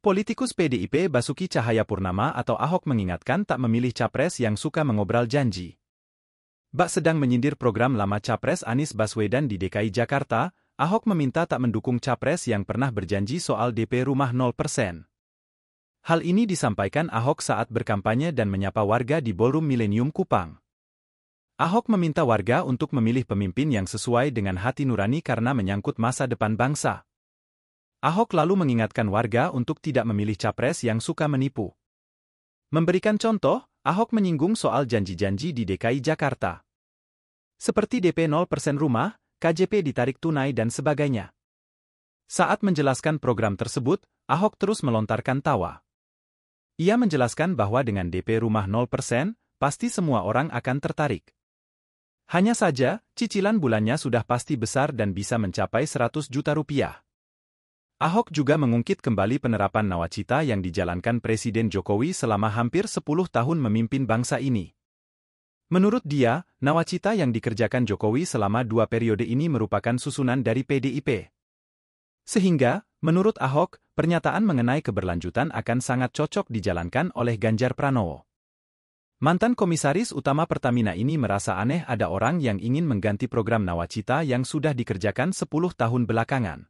Politikus PDIP Basuki Cahaya Purnama atau Ahok mengingatkan tak memilih capres yang suka mengobral janji. Bak sedang menyindir program lama capres Anies Baswedan di DKI Jakarta, Ahok meminta tak mendukung capres yang pernah berjanji soal DP rumah 0%. Hal ini disampaikan Ahok saat berkampanye dan menyapa warga di Ballroom Millennium Kupang. Ahok meminta warga untuk memilih pemimpin yang sesuai dengan hati nurani karena menyangkut masa depan bangsa. Ahok lalu mengingatkan warga untuk tidak memilih capres yang suka menipu. Memberikan contoh, Ahok menyinggung soal janji-janji di DKI Jakarta. Seperti DP 0% rumah, KJP ditarik tunai dan sebagainya. Saat menjelaskan program tersebut, Ahok terus melontarkan tawa. Ia menjelaskan bahwa dengan DP rumah 0%, pasti semua orang akan tertarik. Hanya saja, cicilan bulannya sudah pasti besar dan bisa mencapai 100 juta rupiah. Ahok juga mengungkit kembali penerapan nawacita yang dijalankan Presiden Jokowi selama hampir 10 tahun memimpin bangsa ini. Menurut dia, nawacita yang dikerjakan Jokowi selama dua periode ini merupakan susunan dari PDIP. Sehingga, menurut Ahok, pernyataan mengenai keberlanjutan akan sangat cocok dijalankan oleh Ganjar Pranowo. Mantan Komisaris Utama Pertamina ini merasa aneh ada orang yang ingin mengganti program nawacita yang sudah dikerjakan 10 tahun belakangan.